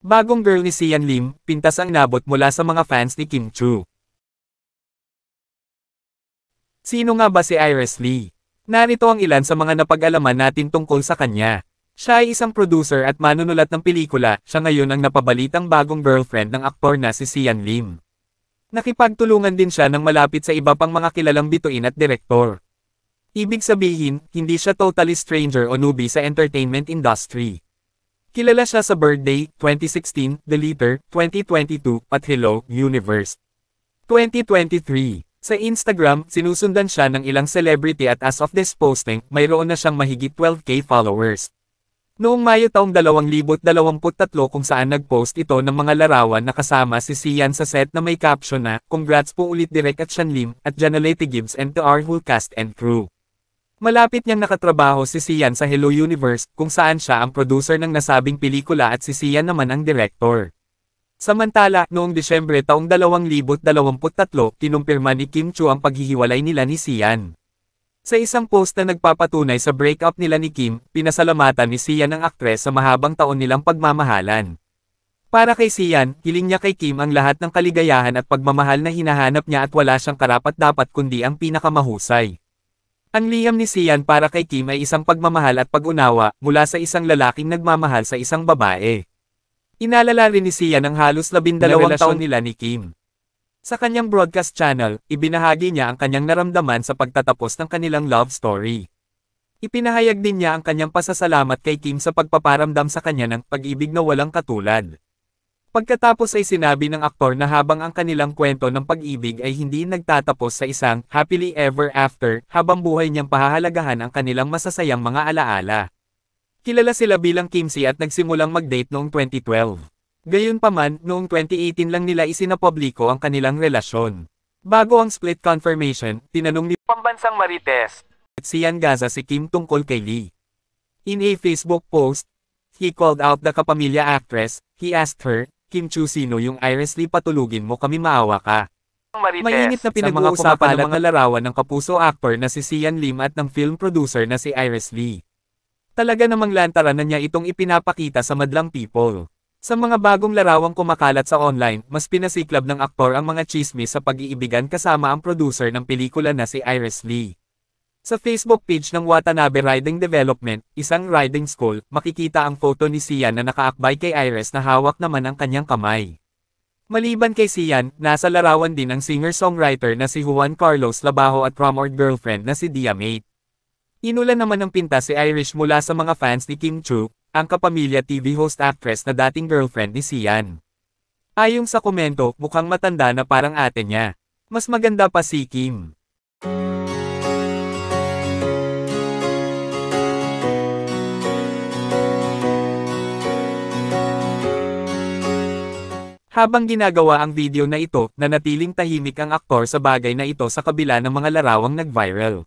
Bagong girl ni Sian Lim, pintas ang nabot mula sa mga fans ni Kim Chu. Sino nga ba si Iris Lee? Narito ang ilan sa mga napag-alaman natin tungkol sa kanya. Siya ay isang producer at manunulat ng pelikula, siya ngayon ang napabalitang bagong girlfriend ng aktor na si Sian Lim. Nakipagtulungan din siya ng malapit sa iba pang mga kilalang bituin at direktor. Ibig sabihin, hindi siya totally stranger o newbie sa entertainment industry. Kilala siya sa Birthday 2016, Deleter, 2022 at Hello Universe 2023. Sa Instagram, sinusundan siya ng ilang celebrity at as of this posting, mayroon na siyang mahigit 12k followers. Noong Mayo taong 2023 kung saan nagpost ito ng mga larawan na kasama si Sian sa set na may caption na, Congrats po ulit Direk at Shanlim, at Janalete Gibbs and to our whole cast and crew. Malapit niyang nakatrabaho si Sian sa Hello Universe, kung saan siya ang producer ng nasabing pelikula at si Sian naman ang director. Samantala, noong Disyembre taong 2023, kinumpirma ni Kim Chu ang paghihiwalay nila ni Sian. Sa isang post na nagpapatunay sa breakup nila ni Kim, pinasalamatan ni Sian ang aktres sa mahabang taon nilang pagmamahalan. Para kay Sian, hiling niya kay Kim ang lahat ng kaligayahan at pagmamahal na hinahanap niya at wala siyang karapat-dapat kundi ang pinakamahusay. Ang liham ni Sian para kay Kim ay isang pagmamahal at pag-unawa mula sa isang lalaking nagmamahal sa isang babae. Inalala rin ni Sian ang halos labindalawang taon nila ni Kim. Sa kanyang broadcast channel, ibinahagi niya ang kanyang naramdaman sa pagtatapos ng kanilang love story. Ipinahayag din niya ang kanyang pasasalamat kay Kim sa pagpaparamdam sa kanya ng pag-ibig na walang katulad. Pagkatapos ay sinabi ng aktor na habang ang kanilang kwento ng pag-ibig ay hindi nagtatapos sa isang happily ever after, habang buhay niyang pahahalagahan ang kanilang masasayang mga alaala. Kilala sila bilang Kimsey at nagsimulang mag-date noong 2012. Gayunpaman, noong 2018 lang nila isinapubliko ang kanilang relasyon. Bago ang split confirmation, tinanong ni Pambansang Marites at si Yan Gaza si Kim tungkol kay Lee. In a Facebook post, he called out the kapamilya actress, he asked her, Kim Chu sino yung Iris Lee patulugin mo kami maawa ka. Marites. Mainit na pinag-uusapan ng mga larawan ng kapuso actor na si Sian Lim at ng film producer na si Iris Lee. Talaga namang lantaran na niya itong ipinapakita sa madlang people. Sa mga bagong larawang kumakalat sa online, mas pinasiklab ng aktor ang mga chismis sa pag-iibigan kasama ang producer ng pelikula na si Iris Lee. Sa Facebook page ng Watanabe Riding Development, isang riding school, makikita ang photo ni Sian na nakaakbay kay Iris na hawak naman ang kanyang kamay. Maliban kay Sian, nasa larawan din ang singer-songwriter na si Juan Carlos Labajo at rumored girlfriend na si Diamate. Inulan naman ng pinta si Irish mula sa mga fans ni Kim Chu, ang kapamilya TV host actress na dating girlfriend ni Sian. Ayong sa komento, mukhang matanda na parang ate niya. Mas maganda pa si Kim. Habang ginagawa ang video na ito, nanatiling tahimik ang aktor sa bagay na ito sa kabila ng mga larawang nag-viral.